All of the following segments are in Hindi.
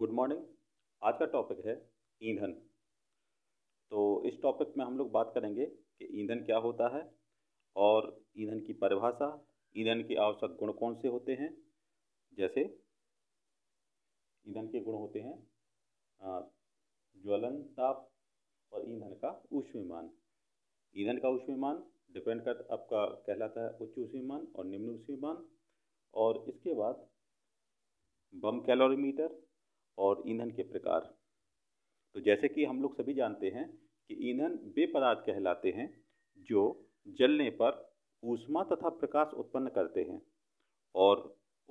गुड मॉर्निंग आज का टॉपिक है ईंधन तो इस टॉपिक में हम लोग बात करेंगे कि ईंधन क्या होता है और ईंधन की परिभाषा ईंधन के आवश्यक गुण कौन से होते हैं जैसे ईंधन के गुण होते हैं ज्वलन ताप और ईंधन का ऊष्मीमान ईंधन का ऊष्मीमान डिपेंड कर आपका कहलाता है उच्च ऊष्मीमान और निम्न ऊष्मीमान और इसके बाद बम कैलोरीमीटर और ईंधन के प्रकार तो जैसे कि हम लोग सभी जानते हैं कि ईंधन वे पदार्थ कहलाते हैं जो जलने पर ऊष्मा तथा प्रकाश उत्पन्न करते हैं और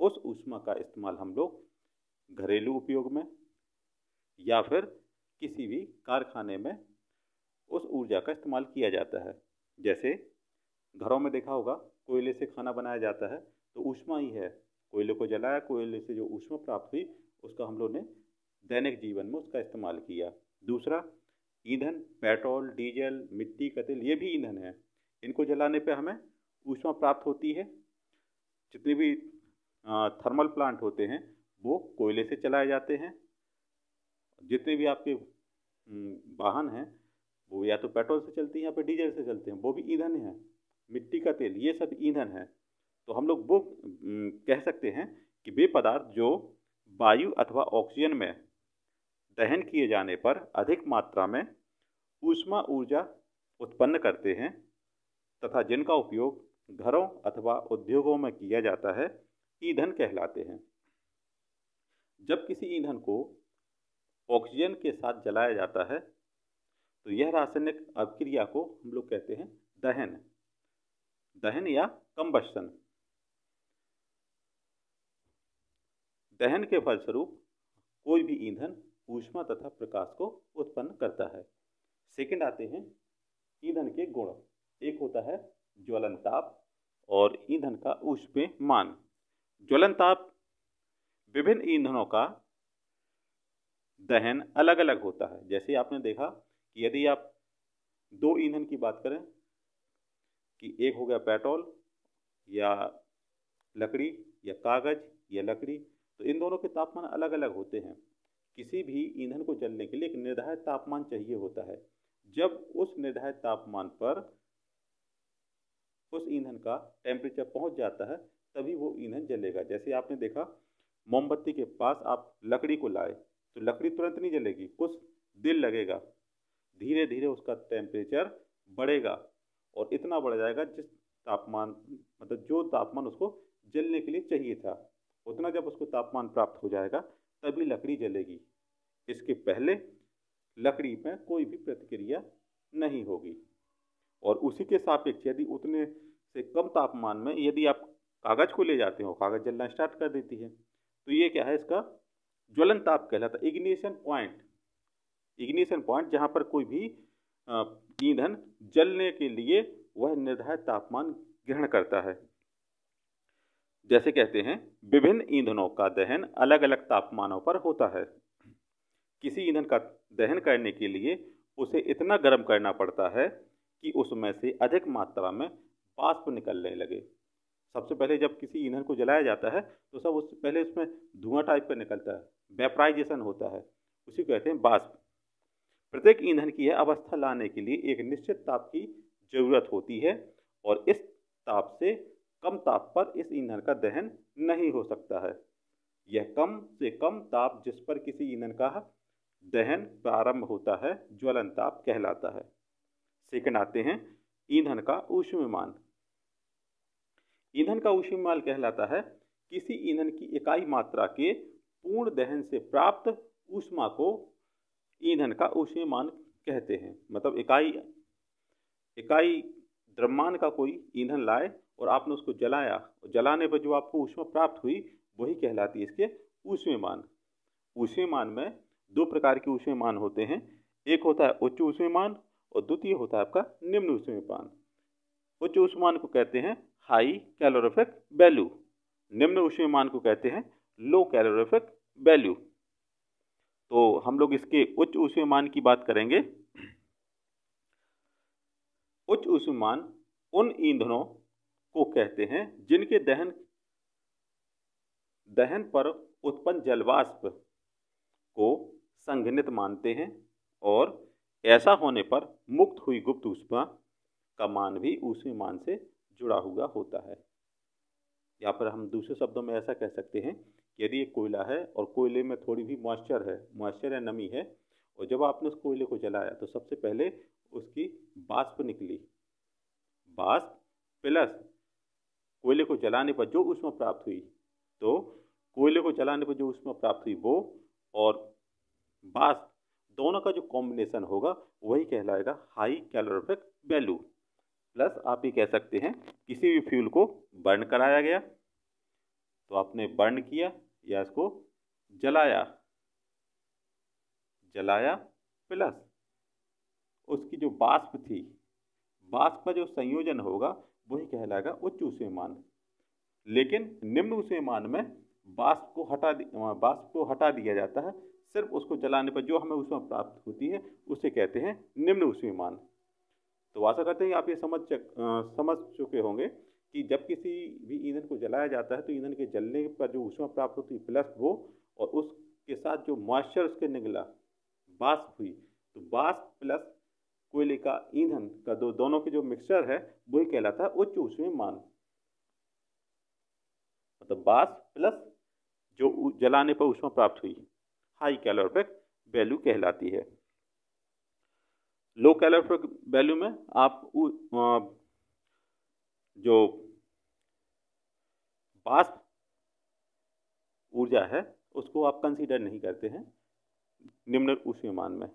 उस ऊष्मा का इस्तेमाल हम लोग घरेलू उपयोग में या फिर किसी भी कारखाने में उस ऊर्जा का इस्तेमाल किया जाता है जैसे घरों में देखा होगा कोयले से खाना बनाया जाता है तो ऊष्मा ही है कोयले को जलाया कोयले से जो ऊष्मा प्राप्त हुई उसका हम लोग ने दैनिक जीवन में उसका इस्तेमाल किया दूसरा ईंधन पेट्रोल डीजल मिट्टी का तेल ये भी ईंधन है इनको जलाने पे हमें ऊष्मा प्राप्त होती है जितने भी थर्मल प्लांट होते हैं वो कोयले से चलाए जाते हैं जितने भी आपके वाहन हैं वो या तो पेट्रोल से चलते हैं या फिर डीजल से चलते हैं वो भी ईंधन है मिट्टी का तेल ये सब ईंधन है तो हम लोग वो कह सकते हैं कि वे पदार्थ जो वायु अथवा ऑक्सीजन में दहन किए जाने पर अधिक मात्रा में ऊष्मा ऊर्जा उत्पन्न करते हैं तथा जिनका उपयोग घरों अथवा उद्योगों में किया जाता है ईंधन कहलाते हैं जब किसी ईंधन को ऑक्सीजन के साथ जलाया जाता है तो यह रासायनिक अभिक्रिया को हम लोग कहते हैं दहन दहन या कम्बशन दहन के फलस्वरूप कोई भी ईंधन ऊष्मा तथा प्रकाश को उत्पन्न करता है सेकंड आते हैं ईंधन के गुण एक होता है ज्वलन ताप और ईंधन का ऊष्मे मान ज्वलन ताप विभिन्न ईंधनों का दहन अलग अलग होता है जैसे आपने देखा कि यदि आप दो ईंधन की बात करें कि एक हो गया पेट्रोल या लकड़ी या कागज या लकड़ी तो इन दोनों के तापमान अलग अलग होते हैं किसी भी ईंधन को जलने के लिए एक निर्धारित तापमान चाहिए होता है जब उस निर्धारित तापमान पर उस ईंधन का टेम्परेचर पहुंच जाता है तभी वो ईंधन जलेगा जैसे आपने देखा मोमबत्ती के पास आप लकड़ी को लाए तो लकड़ी तुरंत नहीं जलेगी कुछ दिल लगेगा धीरे धीरे उसका टेम्परेचर बढ़ेगा और इतना बढ़ जाएगा जिस तापमान मतलब जो तापमान उसको जलने के लिए चाहिए था उतना जब उसको तापमान प्राप्त हो जाएगा तभी लकड़ी जलेगी इसके पहले लकड़ी में कोई भी प्रतिक्रिया नहीं होगी और उसी के सापेक्ष यदि उतने से कम तापमान में यदि आप कागज़ को ले जाते हो कागज़ जलना स्टार्ट कर देती है तो ये क्या है इसका ज्वलन ताप कहलाता है इग्निशन पॉइंट इग्निशन पॉइंट जहाँ पर कोई भी ईंधन जलने के लिए वह निर्धारित तापमान ग्रहण करता है जैसे कहते हैं विभिन्न ईंधनों का दहन अलग अलग तापमानों पर होता है किसी ईंधन का दहन करने के लिए उसे इतना गर्म करना पड़ता है कि उसमें से अधिक मात्रा में बाष्प निकलने लगे सबसे पहले जब किसी ईंधन को जलाया जाता है तो सब उससे पहले उसमें धुआं टाइप का निकलता है वेपराइजेशन होता है उसी को कहते हैं बाष्प प्रत्येक ईंधन की यह अवस्था लाने के लिए एक निश्चित ताप की ज़रूरत होती है और इस ताप से कम ताप पर इस ईंधन का दहन नहीं हो सकता है यह कम से कम ताप जिस पर किसी ईंधन का दहन प्रारंभ होता है ज्वलन ताप कहलाता है सेकंड आते हैं ईंधन का ऊष्ममान ईंधन का ऊष्ममान कहलाता है किसी ईंधन की इकाई मात्रा के पूर्ण दहन से प्राप्त ऊष्मा को ईंधन का ऊष्ममान कहते हैं मतलब इकाई इकाई द्रव्यमान का कोई ईंधन लाए और आपने उसको जलाया और जलाने पर जो आपको ऊष्मा प्राप्त हुई वही कहलाती है इसके ऊष्मान ऊष्मान में दो प्रकार के ऊष्मान होते हैं एक होता है उच्च ऊष्मान और द्वितीय होता है आपका निम्न ऊष्मान उच्च ऊष्मान को कहते हैं हाई कैलोरिफिक वैल्यू निम्न ऊष्मान को कहते हैं लो कैलोरिफिक वैल्यू तो हम लोग इसके उच्च ऊष्मान की बात करेंगे उच्च ऊष्मान उन ईंधनों को कहते हैं जिनके दहन दहन पर उत्पन्न जलवाष्प को संघनित मानते हैं और ऐसा होने पर मुक्त हुई गुप्त ऊष्मा का मान भी उसी मान से जुड़ा हुआ होता है या पर हम दूसरे शब्दों में ऐसा कह सकते हैं कि यदि ये कोयला है और कोयले में थोड़ी भी मॉइस्चर है मॉइस्चर या नमी है और जब आपने उस कोयले को जलाया तो सबसे पहले उसकी बाष्प निकली बाष्प प्लस कोयले को जलाने पर जो उष्मा प्राप्त हुई तो कोयले को जलाने पर जो उष्मा प्राप्त हुई वो और बास दोनों का जो कॉम्बिनेशन होगा वही कहलाएगा हाई कैलोरिफिक वैल्यू प्लस आप ये कह सकते हैं किसी भी फ्यूल को बर्न कराया गया तो आपने बर्न किया या इसको जलाया जलाया प्लस उसकी जो बाष्प थी बाष्प का जो संयोजन होगा वही कहलाएगा उच्च ऊसवें मान लेकिन निम्न ऊसवें मान में बाष्प को हटा बाष्प को हटा दिया जाता है सिर्फ उसको जलाने पर जो हमें उसमें प्राप्त होती है उसे कहते हैं निम्न ऊसवें मान तो आशा करते हैं आप ये समझ चक, आ, समझ चुके होंगे कि जब किसी भी ईंधन को जलाया जाता है तो ईंधन के जलने पर जो ऊष्मा प्राप्त होती है प्लस वो और उसके साथ जो मॉइस्चर उसके निकला बाष्प हुई तो बाष्प प्लस कोयले का ईंधन का दो दोनों के जो मिक्सचर है वो ही कहलाता है उच्च ऊष्मीय मान मतलब बास प्लस जो जलाने पर उसमें प्राप्त हुई हाई कैलोरफिक वैल्यू कहलाती है लो कैलोरफिक वैल्यू में आप जो बाष्प ऊर्जा है उसको आप कंसीडर नहीं करते हैं निम्न ऊष्मीय मान में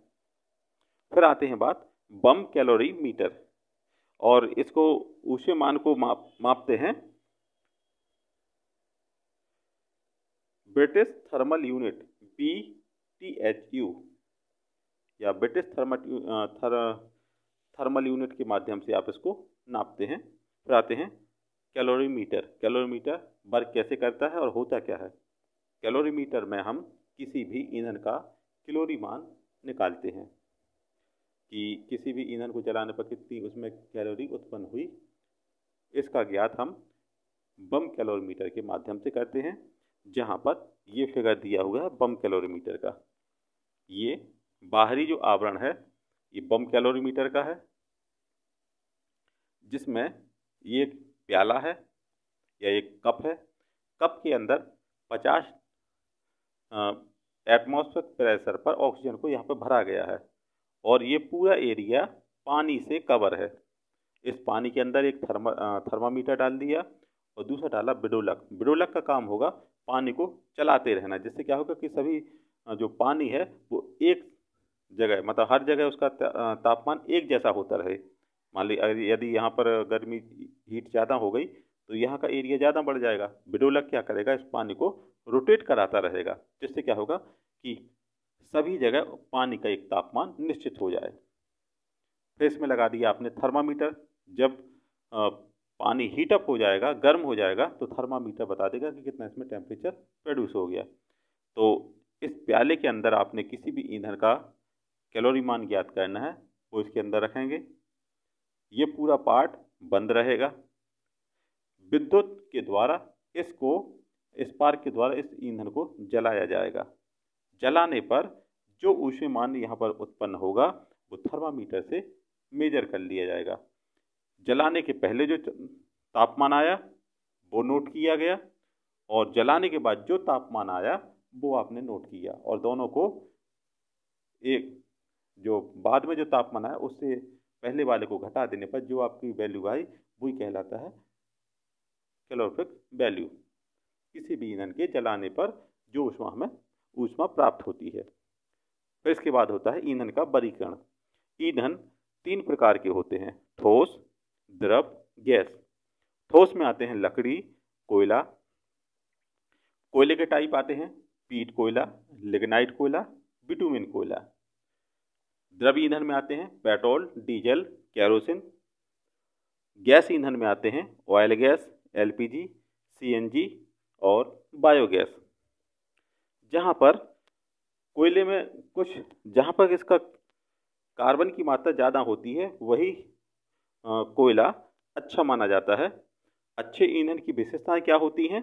फिर आते हैं बात बम कैलोरी मीटर और इसको ऊषे मान को माप मापते हैं British thermal unit B T H U या ब्रिटिश थर्मल थर, थर्मल यूनिट के माध्यम से आप इसको नापते हैं हैं कैलोरी हैं कैलोरीमीटर कैलोरीमीटर वर्क कैसे करता है और होता क्या है कैलोरी मीटर में हम किसी भी ईंधन का किलोरी मान निकालते हैं कि किसी भी ईंधन को जलाने पर कितनी उसमें कैलोरी उत्पन्न हुई इसका ज्ञात हम बम कैलोरीमीटर के माध्यम से करते हैं जहाँ पर ये फिगर दिया हुआ है बम कैलोरीमीटर का ये बाहरी जो आवरण है ये बम कैलोरीमीटर का है जिसमें ये एक प्याला है या एक कप है कप के अंदर 50 एटमॉस्फेरिक प्रेशर पर ऑक्सीजन को यहाँ पर भरा गया है और ये पूरा एरिया पानी से कवर है इस पानी के अंदर एक थर्मा थर्मामीटर डाल दिया और दूसरा डाला बिडोलक बिडोलक का काम होगा पानी को चलाते रहना जिससे क्या होगा कि सभी जो पानी है वो एक जगह मतलब हर जगह उसका तापमान एक जैसा होता रहे मान ली यदि यहाँ पर गर्मी हीट ज़्यादा हो गई तो यहाँ का एरिया ज़्यादा बढ़ जाएगा बिडोलक क्या करेगा इस पानी को रोटेट कराता रहेगा जिससे क्या होगा कि सभी जगह पानी का एक तापमान निश्चित हो जाए फिर इसमें लगा दिया आपने थर्मामीटर जब पानी हीटअप हो जाएगा गर्म हो जाएगा तो थर्मामीटर बता देगा कि कितना इसमें टेम्परेचर प्रोड्यूस हो गया तो इस प्याले के अंदर आपने किसी भी ईंधन का कैलोरी मान ज्ञात करना है वो इसके अंदर रखेंगे ये पूरा पार्ट बंद रहेगा विद्युत के द्वारा इसको इस पार्क के द्वारा इस ईंधन को जलाया जाएगा जलाने पर जो ऊष्म मान यहाँ पर उत्पन्न होगा वो थर्मामीटर से मेजर कर लिया जाएगा जलाने के पहले जो तापमान आया वो नोट किया गया और जलाने के बाद जो तापमान आया वो आपने नोट किया और दोनों को एक जो बाद में जो तापमान आया उससे पहले वाले को घटा देने पर जो आपकी वैल्यू आई वही कहलाता है कैलोरिफिक वैल्यू किसी भी ईंधन के जलाने पर जो ऊष्मा हमें ऊष्मा प्राप्त होती है फिर इसके बाद होता है ईंधन का वरीकरण ईंधन तीन प्रकार के होते हैं ठोस द्रव गैस ठोस में आते हैं लकड़ी कोयला कोयले के टाइप आते हैं पीट कोयला लिग्नाइट कोयला बिटुमिन कोयला द्रव ईंधन में आते हैं पेट्रोल डीजल कैरोसिन गैस ईंधन में आते हैं ऑयल गैस एलपीजी सीएनजी और बायोगैस जहाँ पर कोयले में कुछ जहाँ पर इसका कार्बन की मात्रा ज़्यादा होती है वही कोयला अच्छा माना जाता है अच्छे ईंधन की विशेषताएं क्या होती हैं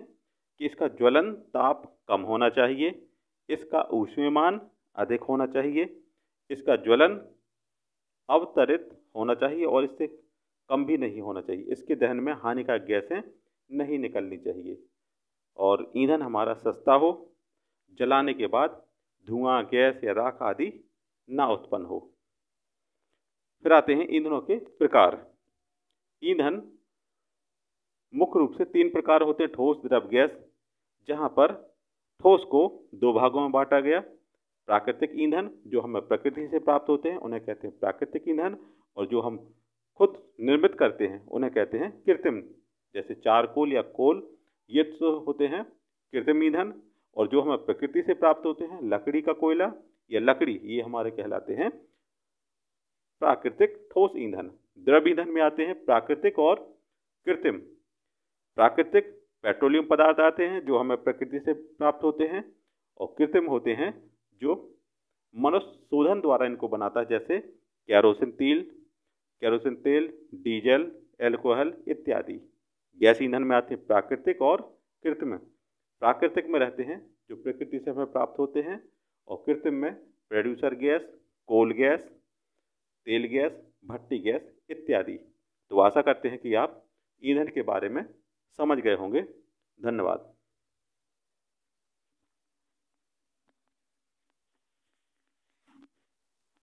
कि इसका ज्वलन ताप कम होना चाहिए इसका ऊष्मान अधिक होना चाहिए इसका ज्वलन अवतरित होना चाहिए और इससे कम भी नहीं होना चाहिए इसके दहन में हानिकारक गैसें नहीं निकलनी चाहिए और ईंधन हमारा सस्ता हो जलाने के बाद धुआं गैस या राख आदि ना उत्पन्न हो फिर आते हैं ईंधनों के प्रकार ईंधन मुख्य रूप से तीन प्रकार होते हैं ठोस द्रव गैस जहाँ पर ठोस को दो भागों में बांटा गया प्राकृतिक ईंधन जो हमें प्रकृति से प्राप्त होते हैं उन्हें कहते हैं प्राकृतिक ईंधन और जो हम खुद निर्मित करते हैं उन्हें कहते हैं कृत्रिम जैसे चारकोल या कोल ये तो होते हैं कृत्रिम ईंधन और जो हमें प्रकृति से प्राप्त होते हैं लकड़ी का कोयला या लकड़ी ये हमारे कहलाते हैं प्राकृतिक ठोस ईंधन द्रव ईंधन में आते हैं प्राकृतिक और कृत्रिम प्राकृतिक पेट्रोलियम पदार्थ आते हैं जो हमें प्रकृति से प्राप्त होते हैं और कृत्रिम होते हैं जो मनुष्य शोधन द्वारा इनको बनाता है जैसे कैरोसिन तेल कैरोसिन तेल डीजल एल्कोहल इत्यादि गैस ईंधन में आते हैं प्राकृतिक और कृत्रिम प्राकृतिक में रहते हैं जो प्रकृति से हमें प्राप्त होते हैं और कृत्रिम में प्रोड्यूसर गैस कोल गैस तेल गैस भट्टी गैस इत्यादि तो आशा करते हैं कि आप ईंधन के बारे में समझ गए होंगे धन्यवाद